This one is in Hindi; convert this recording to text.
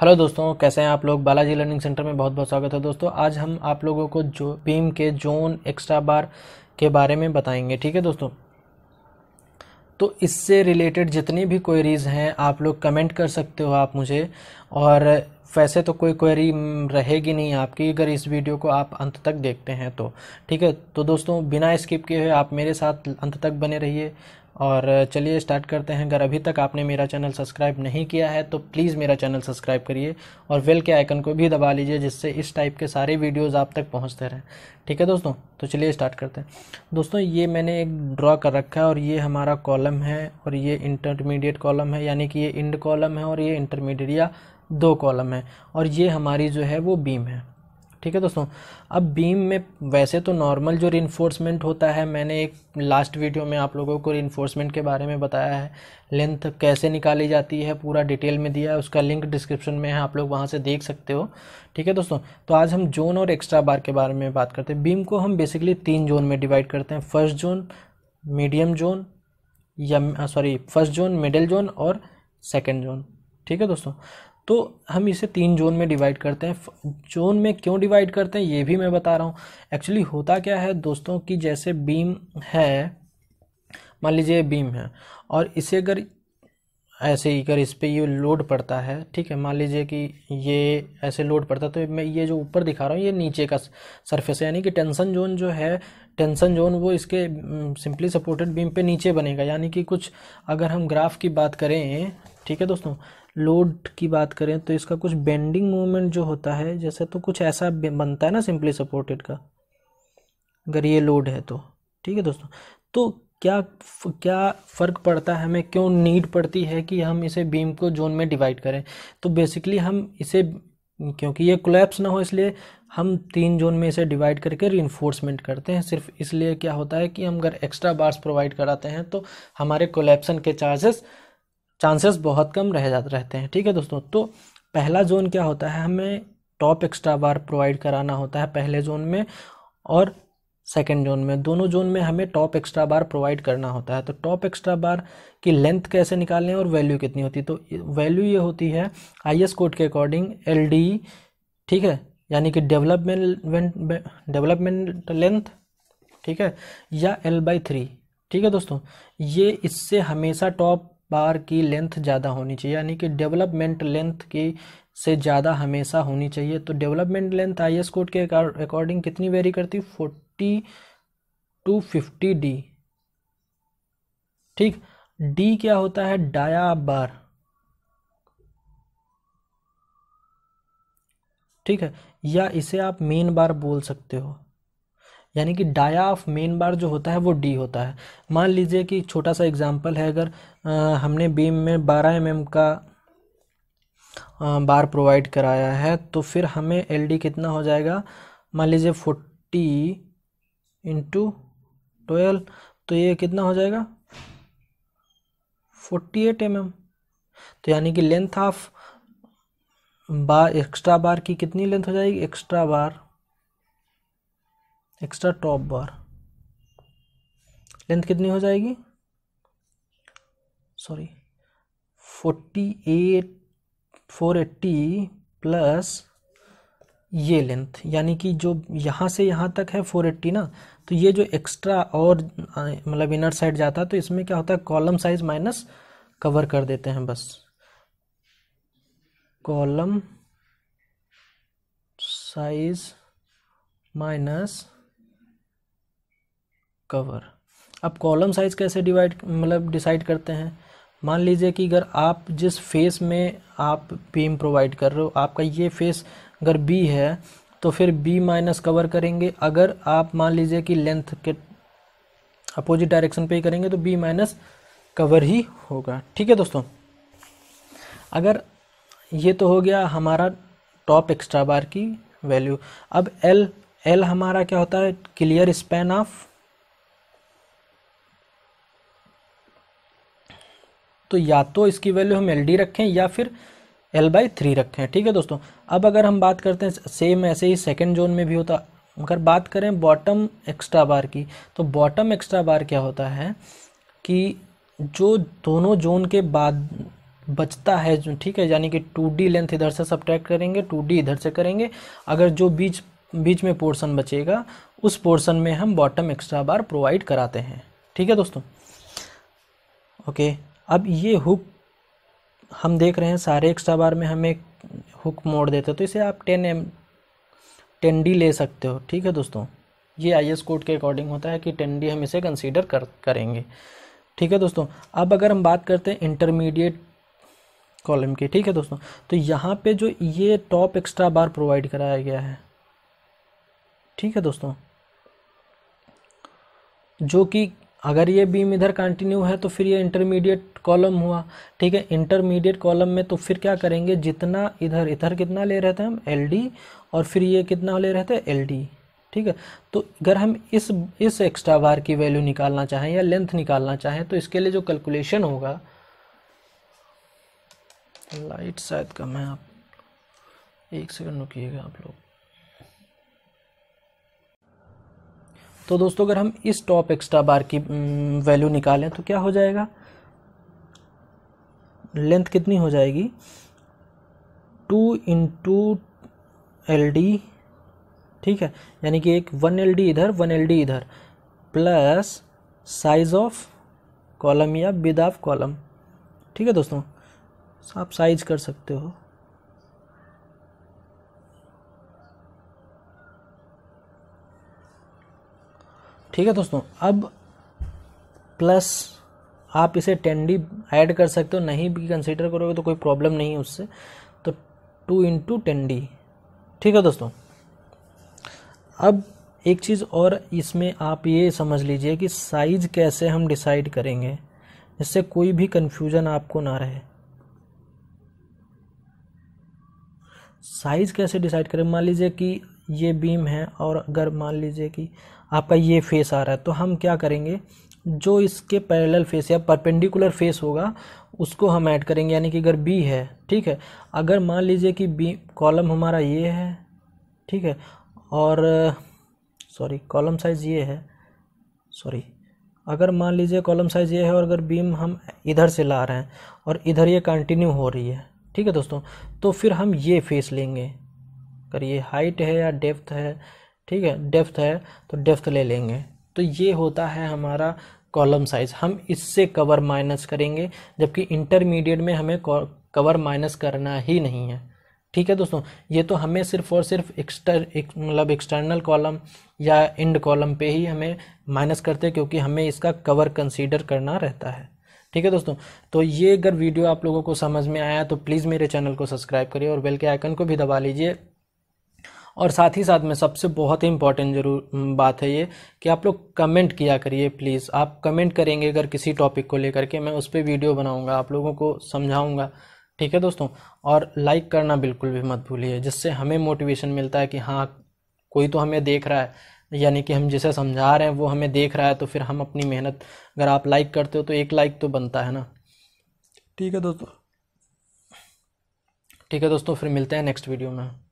हेलो दोस्तों कैसे हैं आप लोग बालाजी लर्निंग सेंटर में बहुत बहुत स्वागत है दोस्तों आज हम आप लोगों को जो बीम के जोन एक्स्ट्रा बार के बारे में बताएंगे ठीक है दोस्तों तो इससे रिलेटेड जितनी भी क्वेरीज हैं आप लोग कमेंट कर सकते हो आप मुझे और वैसे तो कोई क्वेरी रहेगी नहीं आपकी अगर इस वीडियो को आप अंत तक देखते हैं तो ठीक है तो दोस्तों बिना स्किप किए हुए आप मेरे साथ अंत तक बने रहिए और चलिए स्टार्ट करते हैं अगर अभी तक आपने मेरा चैनल सब्सक्राइब नहीं किया है तो प्लीज़ मेरा चैनल सब्सक्राइब करिए और वेल के आइकन को भी दबा लीजिए जिससे इस टाइप के सारे वीडियोस आप तक पहुंचते रहें ठीक है दोस्तों तो चलिए स्टार्ट करते हैं दोस्तों ये मैंने एक ड्रॉ कर रखा है और ये हमारा कॉलम है और ये इंटरमीडिएट कॉलम है यानी कि ये इंड कॉलम है और ये इंटरमीडिएट या दो कॉलम है और ये हमारी जो है वो बीम है ठीक है दोस्तों अब बीम में वैसे तो नॉर्मल जो रिन्फोर्समेंट होता है मैंने एक लास्ट वीडियो में आप लोगों को रिन्फोर्समेंट के बारे में बताया है लेंथ कैसे निकाली जाती है पूरा डिटेल में दिया है उसका लिंक डिस्क्रिप्शन में है आप लोग वहाँ से देख सकते हो ठीक है दोस्तों तो आज हम जोन और एक्स्ट्रा बार के बारे में बात करते हैं बीम को हम बेसिकली तीन जोन में डिवाइड करते हैं फर्स्ट जोन मीडियम जोन या sorry first zone middle zone और सेकेंड जोन ठीक है दोस्तों तो हम इसे तीन जोन में डिवाइड करते हैं जोन में क्यों डिवाइड करते हैं ये भी मैं बता रहा हूँ एक्चुअली होता क्या है दोस्तों कि जैसे बीम है मान लीजिए बीम है और इसे अगर ऐसे ही अगर इस पर ये लोड पड़ता है ठीक है मान लीजिए कि ये ऐसे लोड पड़ता है तो मैं ये जो ऊपर दिखा रहा हूँ ये नीचे का सरफेस है यानी कि टेंशन जोन जो है टेंशन जोन वो इसके सिंपली सपोर्टेड बीम पे नीचे बनेगा यानी कि कुछ अगर हम ग्राफ की बात करें ठीक है दोस्तों लोड की बात करें तो इसका कुछ बेंडिंग मूवमेंट जो होता है जैसे तो कुछ ऐसा बनता है ना सिंपली सपोर्टेड का अगर ये लोड है तो ठीक है दोस्तों तो क्या क्या फ़र्क पड़ता है हमें क्यों नीड पड़ती है कि हम इसे बीम को जोन में डिवाइड करें तो बेसिकली हम इसे क्योंकि ये कोलैप्स ना हो इसलिए हम तीन जोन में इसे डिवाइड करके री करते हैं सिर्फ इसलिए क्या होता है कि हम अगर एक्स्ट्रा बार्स प्रोवाइड कराते हैं तो हमारे कोलेप्सन के चार्जेस चांसेस बहुत कम रह जाते रहते हैं ठीक है दोस्तों तो पहला जोन क्या होता है हमें टॉप एक्स्ट्रा बार प्रोवाइड कराना होता है पहले जोन में और सेकेंड जोन में दोनों जोन में हमें टॉप एक्स्ट्रा बार प्रोवाइड करना होता है तो टॉप एक्स्ट्रा बार की लेंथ कैसे निकालें और वैल्यू कितनी होती है तो वैल्यू ये होती है आई एस कोड के अकॉर्डिंग एल डी ठीक है यानी कि डेवलपमेंट डेवलपमेंट लेंथ ठीक है या एल बाई थ्री ठीक है दोस्तों ये इससे हमेशा टॉप बार की लेंथ ज़्यादा होनी चाहिए यानी कि डेवलपमेंट लेंथ की से ज़्यादा हमेशा होनी चाहिए तो development length I S code के अकॉर्डिंग कितनी वेरी करती फोर्टी टू फिफ्टी डी ठीक डी क्या होता है डाया बार ठीक है या इसे आप मेन बार बोल सकते हो यानी कि डाया ऑफ मेन बार जो होता है वो डी होता है मान लीजिए कि छोटा सा एग्जाम्पल है अगर आ, हमने बीम में बारह एम mm का आ, बार प्रोवाइड कराया है तो फिर हमें एल कितना हो जाएगा मान लीजिए फोर्टी इंटू ट्वेल्व तो ये कितना हो जाएगा फोर्टी एट एम एम तो यानी कि length of bar extra bar की कितनी लेंथ हो जाएगी extra bar extra top bar length कितनी हो जाएगी sorry forty eight four eighty plus ये लेंथ यानी कि जो यहाँ से यहाँ तक है फोर एट्टी ना तो ये जो एक्स्ट्रा और मतलब इनर साइड जाता है तो इसमें क्या होता है कॉलम साइज माइनस कवर कर देते हैं बस कॉलम साइज माइनस कवर अब कॉलम साइज़ कैसे डिवाइड मतलब डिसाइड करते हैं मान लीजिए कि अगर आप जिस फेस में आप बीम प्रोवाइड कर रहे हो आपका ये फेस अगर बी है तो फिर बी माइनस कवर करेंगे अगर आप मान लीजिए कि लेंथ के अपोजिट डायरेक्शन पे ही करेंगे तो बी माइनस कवर ही होगा ठीक है दोस्तों अगर ये तो हो गया हमारा टॉप एक्स्ट्रा बार की वैल्यू अब एल एल हमारा क्या होता है क्लियर स्पेन ऑफ तो या तो इसकी वैल्यू हम एल डी रखें या फिर एल बाई थ्री रखें ठीक है दोस्तों अब अगर हम बात करते हैं सेम ऐसे ही सेकेंड जोन में भी होता अगर बात करें बॉटम एक्स्ट्रा बार की तो बॉटम एक्स्ट्रा बार क्या होता है कि जो दोनों जोन के बाद बचता है जो ठीक है यानी कि टू डी लेंथ इधर से सब्ट्रैक्ट करेंगे टू डी इधर से करेंगे अगर जो बीच बीच में पोर्शन बचेगा उस पोर्शन में हम बॉटम एक्स्ट्रा बार प्रोवाइड कराते हैं ठीक है दोस्तों ओके अब ये हुक हम देख रहे हैं सारे एक्स्ट्रा बार में हमें हुक मोड़ देते तो इसे आप टेन एम टेन डी ले सकते हो ठीक है दोस्तों ये आई एस कोड के अकॉर्डिंग होता है कि टेन डी हम इसे कंसीडर कर करेंगे ठीक है दोस्तों अब अगर हम बात करते हैं इंटरमीडिएट कॉलम की ठीक है दोस्तों तो यहाँ पे जो ये टॉप एक्स्ट्रा बार प्रोवाइड कराया गया है ठीक है दोस्तों जो कि अगर ये बीम इधर कंटिन्यू है तो फिर ये इंटरमीडिएट कॉलम हुआ ठीक है इंटरमीडिएट कॉलम में तो फिर क्या करेंगे जितना इधर इधर कितना ले रहे थे हम एल और फिर ये कितना ले रहे थे एल ठीक है तो अगर हम इस इस एक्स्ट्रा बार की वैल्यू निकालना चाहें या लेंथ निकालना चाहें तो इसके लिए जो कैलकुलेशन होगा लाइट शायद कम है आप एक सेकंड रुकिएगा आप लोग तो दोस्तों अगर हम इस टॉप एक्स्ट्रा बार की वैल्यू निकालें तो क्या हो जाएगा लेंथ कितनी हो जाएगी टू इंटू एल डी ठीक है यानी कि एक वन एल डी इधर वन एल डी इधर प्लस साइज ऑफ कॉलम या विद ऑफ कॉलम ठीक है दोस्तों आप साइज कर सकते हो ठीक है दोस्तों अब प्लस आप इसे टेन डी ऐड कर सकते हो नहीं भी कंसीडर करोगे तो कोई प्रॉब्लम नहीं है उससे तो टू इंटू टेन डी ठीक है दोस्तों अब एक चीज़ और इसमें आप ये समझ लीजिए कि साइज़ कैसे हम डिसाइड करेंगे जिससे कोई भी कन्फ्यूज़न आपको ना रहे साइज़ कैसे डिसाइड करें मान लीजिए कि ये बीम है और अगर मान लीजिए कि आपका ये फेस आ रहा है तो हम क्या करेंगे जो इसके पैरेलल फेस या परपेंडिकुलर फेस होगा उसको हम ऐड करेंगे यानी कि अगर बी है ठीक है अगर मान लीजिए कि बी कॉलम हमारा ये है ठीक है और सॉरी कॉलम साइज़ ये है सॉरी अगर मान लीजिए कॉलम साइज़ ये है और अगर बीम हम इधर से ला रहे हैं और इधर ये कंटिन्यू हो रही है ठीक है दोस्तों तो फिर हम ये फेस लेंगे अगर ये हाइट है या डेप्थ है ठीक है डेफ्थ है तो डेफ्थ ले लेंगे तो ये होता है हमारा कॉलम साइज हम इससे कवर माइनस करेंगे जबकि इंटरमीडिएट में हमें कवर माइनस करना ही नहीं है ठीक है दोस्तों ये तो हमें सिर्फ और सिर्फ एक्सटर एक, मतलब एक्सटर्नल कॉलम या इंड कॉलम पे ही हमें माइनस करते हैं क्योंकि हमें इसका कवर कंसीडर करना रहता है ठीक है दोस्तों तो ये अगर वीडियो आप लोगों को समझ में आया तो प्लीज़ मेरे चैनल को सब्सक्राइब करिए और बेल के आइकन को भी दबा लीजिए और साथ ही साथ में सबसे बहुत ही इंपॉर्टेंट जरूर बात है ये कि आप लोग कमेंट किया करिए प्लीज़ आप कमेंट करेंगे अगर किसी टॉपिक को लेकर के मैं उस पर वीडियो बनाऊँगा आप लोगों को समझाऊँगा ठीक है दोस्तों और लाइक करना बिल्कुल भी मत भूलिए जिससे हमें मोटिवेशन मिलता है कि हाँ कोई तो हमें देख रहा है यानी कि हम जिसे समझा रहे हैं वो हमें देख रहा है तो फिर हम अपनी मेहनत अगर आप लाइक करते हो तो एक लाइक तो बनता है ना ठीक है दोस्तों ठीक है दोस्तों फिर मिलते हैं नेक्स्ट वीडियो में